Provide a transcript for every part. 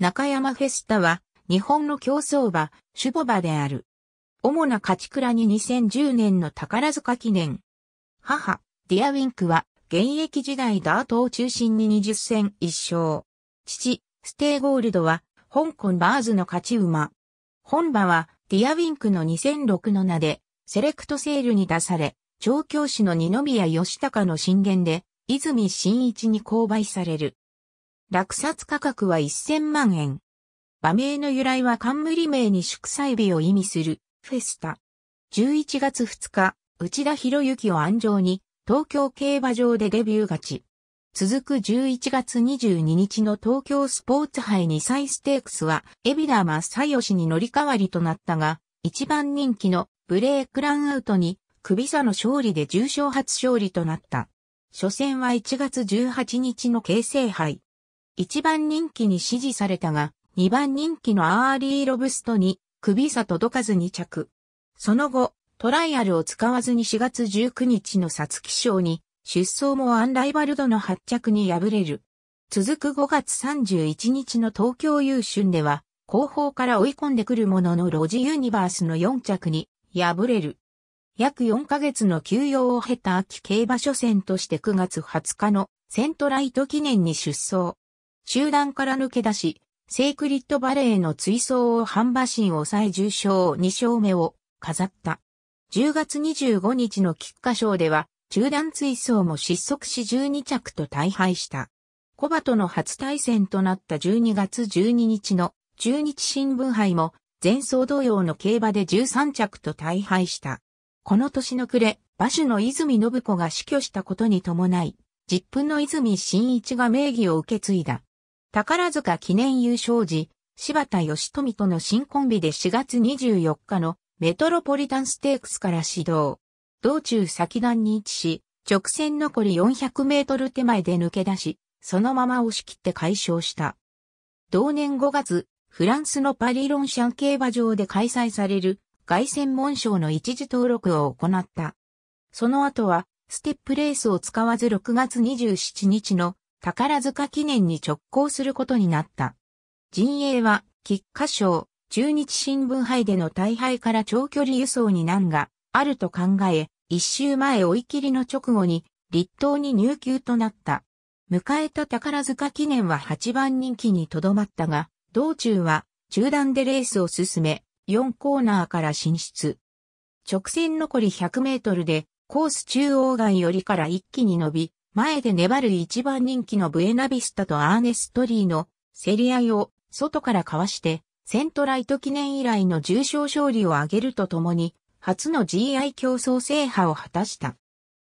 中山フェスタは、日本の競争馬、シュボ馬である。主な勝ち倉に2010年の宝塚記念。母、ディアウィンクは、現役時代ダートを中心に20戦1勝。父、ステイゴールドは、香港バーズの勝ち馬。本馬は、ディアウィンクの2006の名で、セレクトセールに出され、調教師の二宮義隆の進言で、泉真一に購買される。落札価格は1000万円。馬名の由来は冠名に祝祭日を意味するフェスタ。11月2日、内田博之を安城に東京競馬場でデビュー勝ち。続く11月22日の東京スポーツ杯2歳ステークスは、エビラ正義に乗り換わりとなったが、一番人気のブレークランアウトに、首差の勝利で重賞初勝利となった。初戦は1月18日の京成杯。1番人気に支持されたが、2番人気のアーリーロブストに首差届かずに着。その後、トライアルを使わずに4月19日のサツキ賞に出走もアンライバルドの発着に敗れる。続く5月31日の東京優春では、後方から追い込んでくるもののロジユニバースの4着に敗れる。約4ヶ月の休養を経た秋競馬初戦として9月20日のセントライト記念に出走。集団から抜け出し、セイクリッドバレーの追走を半馬身を抑え重賞2勝目を飾った。10月25日の菊花賞では、中団追走も失速し12着と大敗した。コバとの初対戦となった12月12日の中日新聞杯も前走同様の競馬で13着と大敗した。この年の暮れ、馬主の泉信子が死去したことに伴い、実分の泉新一が名義を受け継いだ。宝塚記念優勝時、柴田義富との新コンビで4月24日のメトロポリタンステークスから始動。道中先段に位置し、直線残り400メートル手前で抜け出し、そのまま押し切って解消した。同年5月、フランスのパリロンシャン競馬場で開催される凱旋門賞の一時登録を行った。その後は、ステップレースを使わず6月27日の宝塚記念に直行することになった。陣営は、菊花賞、中日新聞杯での大敗から長距離輸送に難があると考え、一周前追い切りの直後に、立党に入球となった。迎えた宝塚記念は8番人気にとどまったが、道中は中断でレースを進め、4コーナーから進出。直線残り100メートルで、コース中央外よりから一気に伸び、前で粘る一番人気のブエナビスタとアーネストリーの競り合いを外からかわして、セントライト記念以来の重賞勝利を挙げるとともに、初の GI 競争制覇を果たした。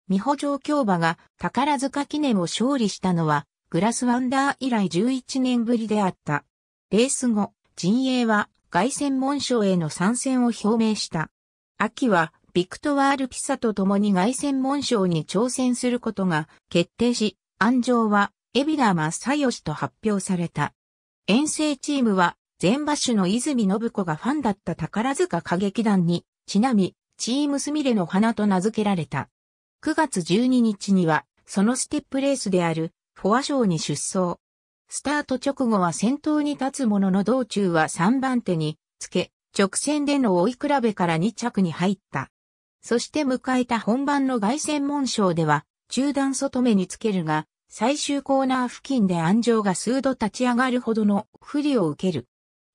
美穂城競馬が宝塚記念を勝利したのは、グラスワンダー以来11年ぶりであった。レース後、陣営は外戦門賞への参戦を表明した。秋はビクトワール・ピサと共に凱旋門賞に挑戦することが決定し、安城は、エビマッサヨシと発表された。遠征チームは、前馬種の泉信子がファンだった宝塚歌劇団に、ちなみ、チームスミレの花と名付けられた。9月12日には、そのステップレースである、フォア賞に出走。スタート直後は先頭に立つものの道中は3番手につけ、直線での追い比べから2着に入った。そして迎えた本番の外旋門賞では、中段外目につけるが、最終コーナー付近で安城が数度立ち上がるほどの不利を受ける。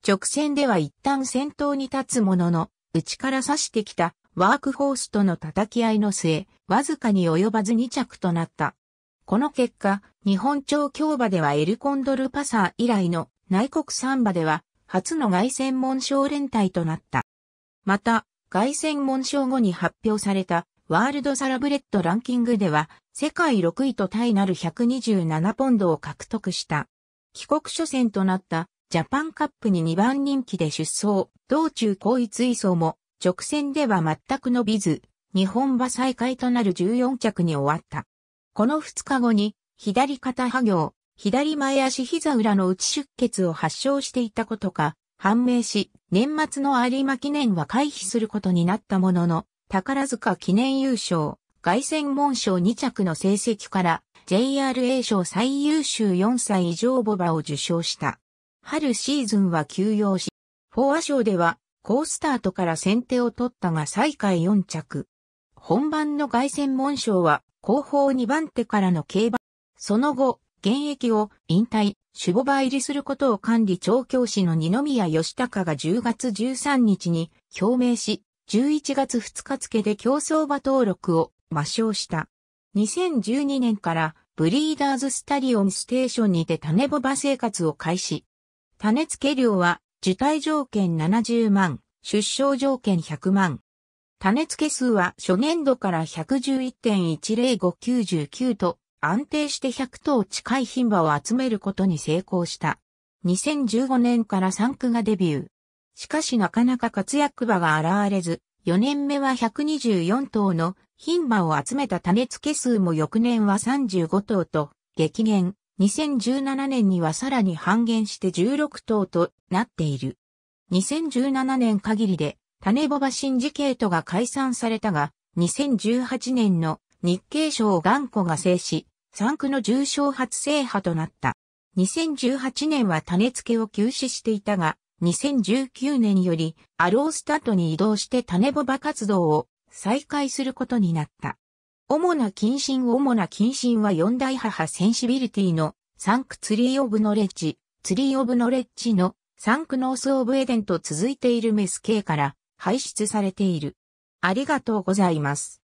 直線では一旦先頭に立つものの、内から差してきたワークホースとの叩き合いの末、わずかに及ばず2着となった。この結果、日本超競馬ではエルコンドルパサー以来の内国サンバでは初の外戦門賞連帯となった。また、外戦門賞後に発表されたワールドサラブレッドランキングでは世界6位とタイなる127ポンドを獲得した。帰国初戦となったジャパンカップに2番人気で出走、道中後位追走も直線では全く伸びず、日本馬最下位となる14着に終わった。この2日後に左肩破行、左前足膝裏の内出血を発症していたことか、判明し、年末の有馬記念は回避することになったものの、宝塚記念優勝、外戦門賞2着の成績から JRA 賞最優秀4歳以上ボバを受賞した。春シーズンは休養し、フォア賞では高スタートから先手を取ったが最下位4着。本番の外戦門賞は後方2番手からの競馬。その後、現役を引退、守護場入りすることを管理調教師の二宮義隆が10月13日に表明し、11月2日付で競争場登録を抹消した。2012年からブリーダーズスタリオンステーションにて種ボバ生活を開始。種付け料は受胎条件70万、出生条件100万。種付け数は初年度から111.10599と安定して100頭近い牝馬を集めることに成功した。2015年から3区がデビュー。しかしなかなか活躍馬が現れず、4年目は124頭の牝馬を集めた種付け数も翌年は35頭と激減。2017年にはさらに半減して16頭となっている。2017年限りで種ボバシンジケートが解散されたが、2018年の日経賞を頑固が制し、ン区の重症初制覇となった。2018年は種付けを休止していたが、2019年よりアロースタートに移動して種ボバ活動を再開することになった。主な近親主な近親は四大母センシビリティのサンクツリーオブノレッジ、ツリーオブノレッジのサンクノースオブエデンと続いているメス系から排出されている。ありがとうございます。